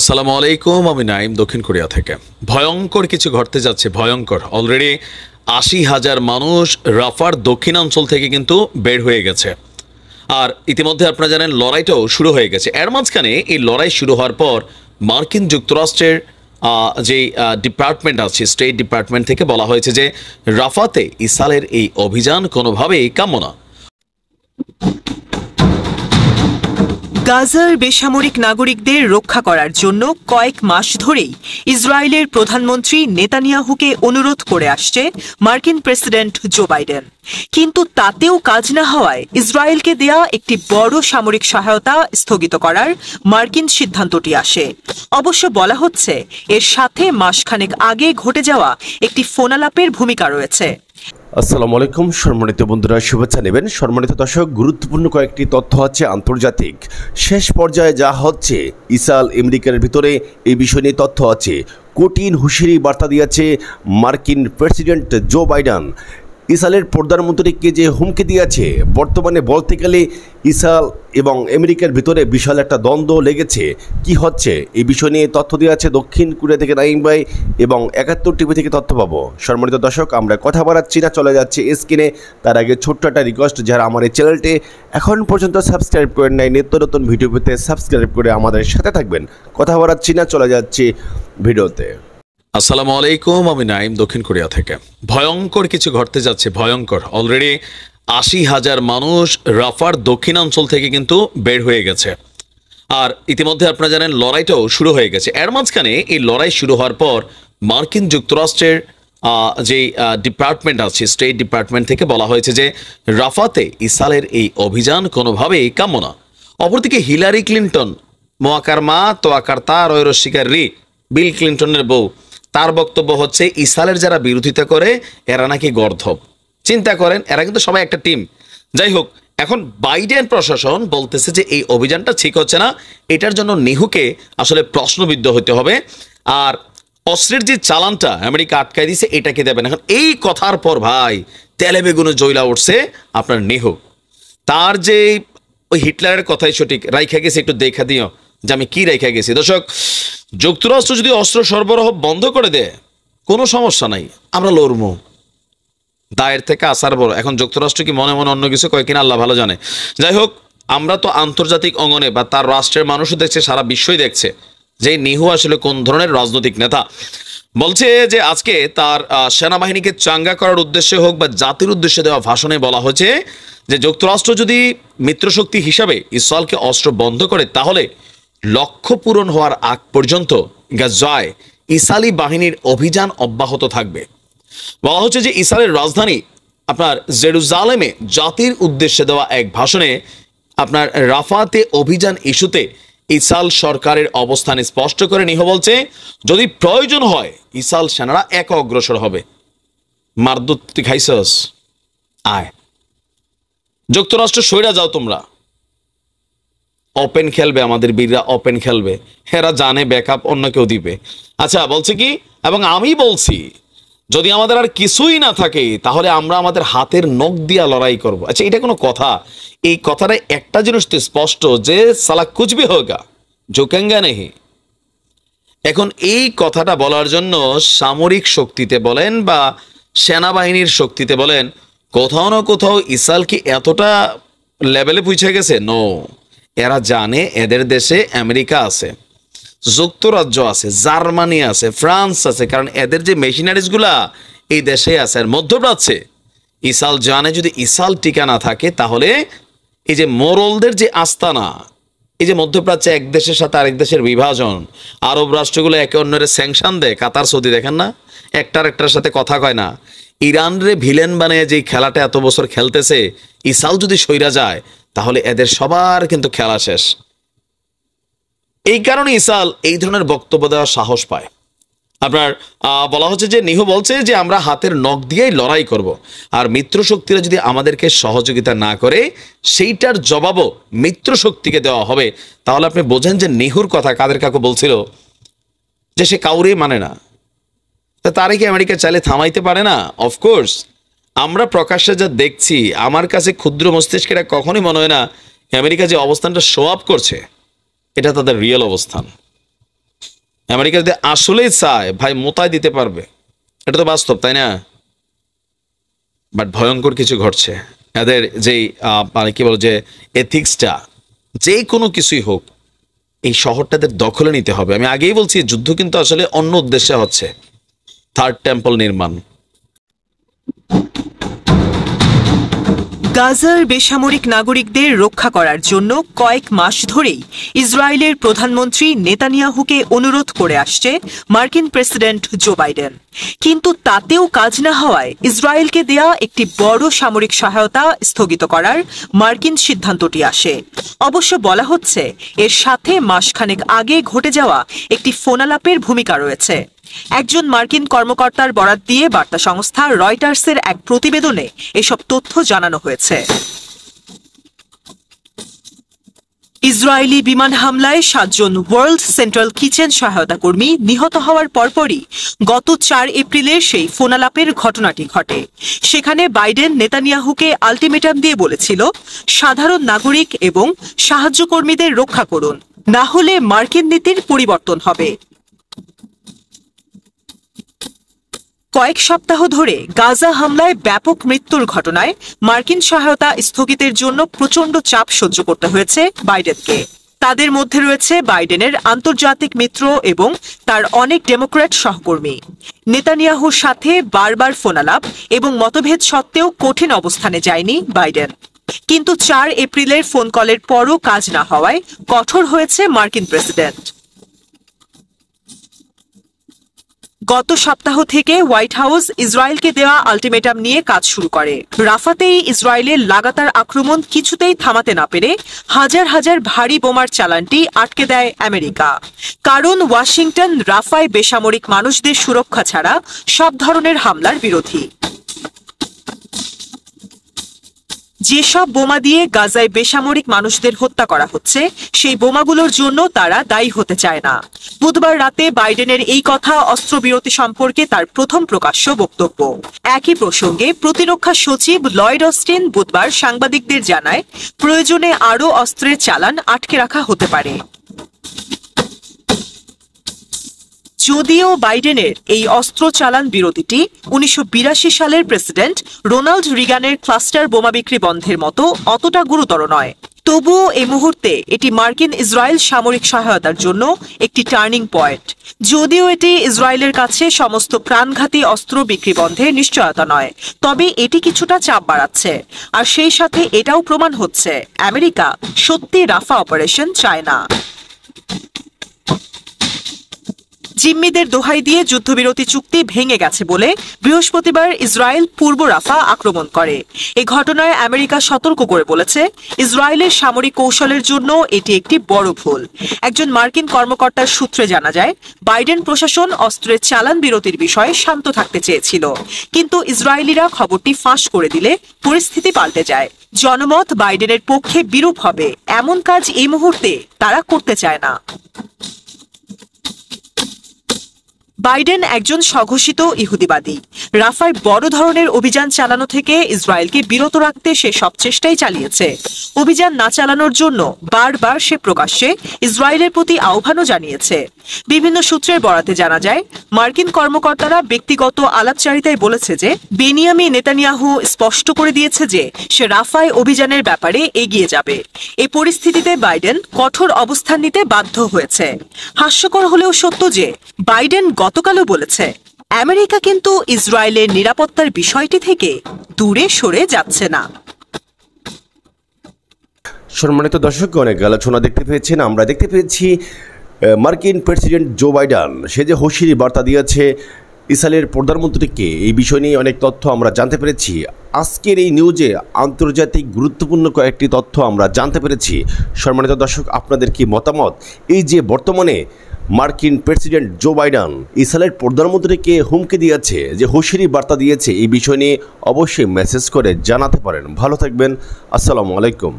আসসালামু আলাইকুম আমি নাইম দক্ষিণ কোরিয়া থেকে ভয়ঙ্কর কিছু ঘটতে যাচ্ছে ভয়ঙ্কর অলরেডি আশি হাজার মানুষ রাফার দক্ষিণাঞ্চল থেকে কিন্তু বের হয়ে গেছে আর ইতিমধ্যে আপনারা জানেন লড়াইটাও শুরু হয়ে গেছে এর মাঝখানে এই লড়াই শুরু হওয়ার পর মার্কিন যুক্তরাষ্ট্রের যে ডিপার্টমেন্ট আছে স্টেট ডিপার্টমেন্ট থেকে বলা হয়েছে যে রাফাতে ইসালের এই অভিযান কোনোভাবেই কাম্য না গাজার বেসামরিক নাগরিকদের রক্ষা করার জন্য কয়েক মাস ধরেই ইসরায়েলের প্রধানমন্ত্রী নেতানিয়াহুকে অনুরোধ করে আসছে মার্কিন প্রেসিডেন্ট জো বাইডেন কিন্তু তাতেও কাজ না হওয়ায় ইসরায়েলকে দেয়া একটি বড় সামরিক সহায়তা স্থগিত করার মার্কিন সিদ্ধান্তটি আসে অবশ্য বলা হচ্ছে এর সাথে মাসখানেক আগে ঘটে যাওয়া একটি ফোনালাপের ভূমিকা রয়েছে আসসালামু আলাইকুম সম্মানিত বন্ধুরা শুভেচ্ছা নেবেন সম্মানিত দর্শক গুরুত্বপূর্ণ কয়েকটি তথ্য আছে আন্তর্জাতিক শেষ পর্যায়ে যা হচ্ছে ইসাল আমেরিকার ভিতরে এই বিষয় নিয়ে তথ্য আছে কঠিন হুঁশিয়ারি বার্তা দিয়েছে মার্কিন প্রেসিডেন্ট জো বাইডান ইসরায়েলের প্রধানমন্ত্রীকে যে হুমকি দিয়েছে বর্তমানে বলতে গেলে ইসরায়েল এবং আমেরিকার ভিতরে বিশাল একটা দ্বন্দ্ব লেগেছে কি হচ্ছে এই বিষয় নিয়ে তথ্য দেওয়া আছে দক্ষিণ কোরিয়া থেকে নাইম ভাই এবং একাত্তর টিভি থেকে তথ্য পাবো সম্মানিত দর্শক আমরা কথা বলাচ্ছি না চলে যাচ্ছে স্ক্রিনে তার আগে ছোট্ট একটা রিকোয়েস্ট যারা আমার এই চ্যানেলটি এখন পর্যন্ত সাবস্ক্রাইব করেন নাই নিত্য নতুন ভিডিও পেতে সাবস্ক্রাইব করে আমাদের সাথে থাকবেন কথা বলাচ্ছি না চলে যাচ্ছে ভিডিওতে আসসালামু আলাইকুম আমি নাইম দক্ষিণ কোরিয়া থেকে ভয়ঙ্কর কিছু ঘটতে যাচ্ছে ভয়ঙ্কর অলরেডি আশি হাজার মানুষ রাফার দক্ষিণাঞ্চল থেকে কিন্তু বের হয়ে গেছে আর ইতিমধ্যে আপনারা জানেন লড়াইটাও শুরু হয়ে গেছে এর মাঝখানে এই লড়াই শুরু হওয়ার পর মার্কিন যুক্তরাষ্ট্রের যে ডিপার্টমেন্ট আছে স্টেট ডিপার্টমেন্ট থেকে বলা হয়েছে যে রাফাতে ইসালের এই অভিযান কোনোভাবেই কাম্য না অপরদিকে হিলারি ক্লিন্টন মোয়াকার মা তোয়াকার তার ঐরস্বীকার রি বিল ক্লিন্টনের বউ তার বক্তব্য হচ্ছে ইসালের যারা বিরোধিতা করে এরা নাকি গর্ধব চিন্তা করেন এরা কিন্তু সবাই একটা টিম যাই হোক এখন বাইডেন প্রশাসন বলতেছে যে এই অভিযানটা ঠিক হচ্ছে না এটার জন্য নেহুকে আসলে প্রশ্নবিদ্ধ হতে হবে আর অস্ত্রের যে চালানটা আমেরিকা আটকায় দিছে এটাকে দেবেন এখন এই কথার পর ভাই তেলে বেগুনে জৈলা উঠছে আপনার নেহু তার যে ওই হিটলারের কথাই সঠিক রাইখা গেছে একটু দেখা দিও যে আমি কি রাইখা গেছি দর্শক যুক্তরাষ্ট্র যদি অস্ত্র সরবরাহ বন্ধ করে দেয় কোনো সমস্যা নাই আমরা লড়ব দায়ের থেকে আসার পর এখন যুক্তরাষ্ট্র কি মনে মনে অন্য কিছু কয় কিনা আল্লাহ ভালো জানে যাই হোক আমরা তো আন্তর্জাতিক অঙ্গনে বা তার রাষ্ট্রের মানুষও দেখছে সারা বিশ্বই দেখছে যে নিহু আসলে কোন ধরনের রাজনৈতিক নেতা বলছে যে আজকে তার সেনাবাহিনীকে চাঙ্গা করার উদ্দেশ্যে হোক বা জাতির উদ্দেশ্যে দেওয়া ভাষণে বলা হয়েছে যে যুক্তরাষ্ট্র যদি মিত্রশক্তি হিসাবে ইসরায়েলকে অস্ত্র বন্ধ করে তাহলে লক্ষ্য পূরণ হওয়ার আগ পর্যন্ত গাজায় ইসালি বাহিনীর অভিযান অব্যাহত থাকবে বলা হচ্ছে যে ইসালের রাজধানী আপনার জেরুজালেমে জাতির উদ্দেশ্যে দেওয়া এক ভাষণে আপনার রাফাতে অভিযান ইস্যুতে ইসাল সরকারের অবস্থান স্পষ্ট করে নিহ বলছে যদি প্রয়োজন হয় ইসাল সেনারা এক অগ্রসর হবে মারদুত্তি খাইছস আয় যুক্তরাষ্ট্র সৈরা যাও তোমরা ওপেন খেলবে আমাদের বীররা ওপেন খেলবে এরা জানে ব্যাকআপ অন্য কেউ দিবে আচ্ছা বলছে কি এবং আমি বলছি যদি আমাদের আর কিছুই না থাকে তাহলে আমরা আমাদের হাতের নখ দিয়া লড়াই করব আচ্ছা এটা কোনো কথা এই কথাটা একটা জিনিস তো স্পষ্ট যে সালা কুচবি হোগা জোকেঙ্গা নেহি এখন এই কথাটা বলার জন্য সামরিক শক্তিতে বলেন বা সেনাবাহিনীর শক্তিতে বলেন কোথাও না কোথাও ইসাল কি এতটা লেভেলে পুঁছে গেছে নো এরা জানে এদের দেশে আমেরিকা আছে যুক্তরাজ্য আছে জার্মানি আছে ফ্রান্স আছে কারণ এদের যে মেশিনারিজগুলা এই দেশে আছে আর মধ্যপ্রাচ্যে ইসাল জানে যদি ইসাল টিকা না থাকে তাহলে এই যে মোরলদের যে আস্তানা এই যে মধ্যপ্রাচ্যে এক দেশের সাথে আরেক দেশের বিভাজন আরব রাষ্ট্রগুলো একে অন্যের স্যাংশন দেয় কাতার সৌদি দেখেন না একটার একটার সাথে কথা কয় না ইরানরে ভিলেন বানিয়ে যে খেলাটা এত বছর খেলতেছে ইসাল যদি সইরা যায় তাহলে এদের সবার কিন্তু খেলা শেষ এই কারণে ইসাল এই ধরনের বক্তব্য দেওয়ার সাহস পায় আপনার বলা হচ্ছে যে নিহ বলছে যে আমরা হাতের নখ দিয়েই লড়াই করব। আর মিত্র শক্তিরা যদি আমাদেরকে সহযোগিতা না করে সেইটার জবাবও মিত্র শক্তিকে দেওয়া হবে তাহলে আপনি বোঝেন যে নিহুর কথা কাদের কাকু বলছিল যে সে কাউরেই মানে না তা তারে কি আমেরিকা চাইলে থামাইতে পারে না অফকোর্স আমরা প্রকাশ্যে যা দেখছি আমার কাছে ক্ষুদ্র মস্তিষ্কেরা কখনোই মনে হয় না আমেরিকা যে অবস্থানটা শো আপ করছে এটা তাদের রিয়েল অবস্থান আমেরিকা যদি আসলেই চায় ভাই মোতায় দিতে পারবে এটা তো বাস্তব তাই না বাট ভয়ঙ্কর কিছু ঘটছে এদের যেই মানে কি বলো যে এথিক্সটা যে কোনো কিছুই হোক এই শহরটাদের দখলে নিতে হবে আমি আগেই বলছি যুদ্ধ কিন্তু আসলে অন্য উদ্দেশ্যে হচ্ছে থার্ড টেম্পল নির্মাণ গাজার বেসামরিক নাগরিকদের রক্ষা করার জন্য কয়েক মাস ধরেই ইসরায়েলের প্রধানমন্ত্রী নেতানিয়াহুকে অনুরোধ করে আসছে মার্কিন প্রেসিডেন্ট জো বাইডেন কিন্তু তাতেও কাজ না হওয়ায় ইসরায়েলকে দেয়া একটি বড় সামরিক সহায়তা স্থগিত করার মার্কিন সিদ্ধান্তটি আসে অবশ্য বলা হচ্ছে এর সাথে মাসখানেক আগে ঘটে যাওয়া একটি ফোনালাপের ভূমিকা রয়েছে একজন মার্কিন কর্মকর্তার বরাত দিয়ে বার্তা সংস্থা রয়টার্সের এক প্রতিবেদনে এসব তথ্য জানানো হয়েছে ইসরায়েলি বিমান হামলায় সাতজন ওয়ার্ল্ড সেন্ট্রাল কিচেন সহায়তা কর্মী নিহত হওয়ার পরপরই গত চার এপ্রিলে সেই ফোনালাপের ঘটনাটি ঘটে সেখানে বাইডেন নেতানিয়াহুকে আলটিমেটাম দিয়ে বলেছিল সাধারণ নাগরিক এবং সাহায্যকর্মীদের রক্ষা করুন না হলে মার্কিন নীতির পরিবর্তন হবে কয়েক সপ্তাহ ধরে গাজা হামলায় ব্যাপক মৃত্যুর ঘটনায় মার্কিন সহায়তা স্থগিতের জন্য প্রচণ্ড চাপ সহ্য করতে হয়েছে বাইডেনকে তাদের মধ্যে রয়েছে বাইডেনের আন্তর্জাতিক মিত্র এবং তার অনেক ডেমোক্র্যাট সহকর্মী নেতানিয়াহুর সাথে বারবার ফোনালাপ এবং মতভেদ সত্ত্বেও কঠিন অবস্থানে যায়নি বাইডেন কিন্তু চার এপ্রিলের ফোন কলের পরও কাজ না হওয়ায় কঠোর হয়েছে মার্কিন প্রেসিডেন্ট গত সপ্তাহ থেকে হোয়াইট হাউস ইসরায়েলকে দেওয়া আলটিমেটাম নিয়ে কাজ শুরু করে রাফাতেই ইসরায়েলের লাগাতার আক্রমণ কিছুতেই থামাতে না পেরে হাজার হাজার ভারী বোমার চালানটি আটকে দেয় আমেরিকা কারণ ওয়াশিংটন রাফায় বেসামরিক মানুষদের সুরক্ষা ছাড়া সব ধরনের হামলার বিরোধী যেসব বোমা দিয়ে গাজায় বেসামরিক মানুষদের হত্যা করা হচ্ছে সেই বোমাগুলোর জন্য তারা দায়ী হতে চায় না বুধবার রাতে বাইডেনের এই কথা অস্ত্রবিরতি সম্পর্কে তার প্রথম প্রকাশ্য বক্তব্য একই প্রসঙ্গে প্রতিরক্ষা সচিব লয়েড অস্টিন বুধবার সাংবাদিকদের জানায় প্রয়োজনে আরও অস্ত্রের চালান আটকে রাখা হতে পারে যদিও বাইডেনের এই অস্ত্র চালান বিরতিটি উনিশশো সালের প্রেসিডেন্ট রোনাল্ড রিগানের ক্লাস্টার বোমা বিক্রি বন্ধের মতো অতটা গুরুতর নয় তবুও এ মুহূর্তে এটি মার্কিন ইসরায়েল সামরিক সহায়তার জন্য একটি টার্নিং পয়েন্ট যদিও এটি ইসরায়েলের কাছে সমস্ত প্রাণঘাতী অস্ত্র বিক্রি বন্ধে নিশ্চয়তা নয় তবে এটি কিছুটা চাপ বাড়াচ্ছে আর সেই সাথে এটাও প্রমাণ হচ্ছে আমেরিকা সত্যি রাফা অপারেশন চায় না জিম্মিদের দোহাই দিয়ে যুদ্ধবিরতি চুক্তি ভেঙে গেছে বলে বৃহস্পতিবার ইসরায়েল পূর্ব রাফা আক্রমণ করে এ ঘটনায় আমেরিকা সতর্ক করে বলেছে ইসরায়েলের সামরিক কৌশলের জন্য এটি একটি বড় ভুল একজন মার্কিন কর্মকর্তার সূত্রে জানা যায় বাইডেন প্রশাসন অস্ত্রের চালান বিরতির বিষয়ে শান্ত থাকতে চেয়েছিল কিন্তু ইসরায়েলিরা খবরটি ফাঁস করে দিলে পরিস্থিতি পাল্টে যায় জনমত বাইডেনের পক্ষে বিরূপ হবে এমন কাজ এই মুহূর্তে তারা করতে চায় না বাইডেন একজন স্বঘোষিত ইহুদিবাদী রাফায় বড় ধরনের অভিযান চালানো থেকে ইসরায়েলকে বিরত রাখতে সে সব চেষ্টাই চালিয়েছে অভিযান না চালানোর জন্য বারবার সে প্রকাশ্যে ইসরায়েলের প্রতি আহ্বানও জানিয়েছে বিভিন্ন সূত্রের বরাতে জানা যায় মার্কিন কর্মকর্তারা ব্যক্তিগত আলাপচারিতায় বলেছে যে বেনিয়ামি নেতানিয়াহু স্পষ্ট করে দিয়েছে যে সে রাফায় অভিযানের ব্যাপারে এগিয়ে যাবে এ পরিস্থিতিতে বাইডেন কঠোর অবস্থান নিতে বাধ্য হয়েছে হাস্যকর হলেও সত্য যে বাইডেন গতকালও বলেছে আমেরিকা কিন্তু ইসরায়েলের নিরাপত্তার বিষয়টি থেকে দূরে সরে যাচ্ছে না সম্মানিত দর্শকগণ অনেক আলোচনা দেখতে পেয়েছেন আমরা দেখতে পেয়েছি মার্কিন প্রেসিডেন্ট জো বাইডেন সে যে হুঁশিয়ারি বার্তা দিয়েছে ইসরায়েলের প্রধানমন্ত্রীকে এই বিষয় নিয়ে অনেক তথ্য আমরা জানতে পেরেছি আজকের এই নিউজে আন্তর্জাতিক গুরুত্বপূর্ণ কয়েকটি তথ্য আমরা জানতে পেরেছি সম্মানিত দর্শক আপনাদের কি মতামত এই যে বর্তমানে মার্কিন প্রেসিডেন্ট জো বাইডেন ইসরায়েলের প্রধানমন্ত্রীকে হুমকি দিয়েছে যে হুশিরি বার্তা দিয়েছে এই বিষয় নিয়ে অবশ্যই মেসেজ করে জানাতে পারেন ভালো থাকবেন আসসালামু আলাইকুম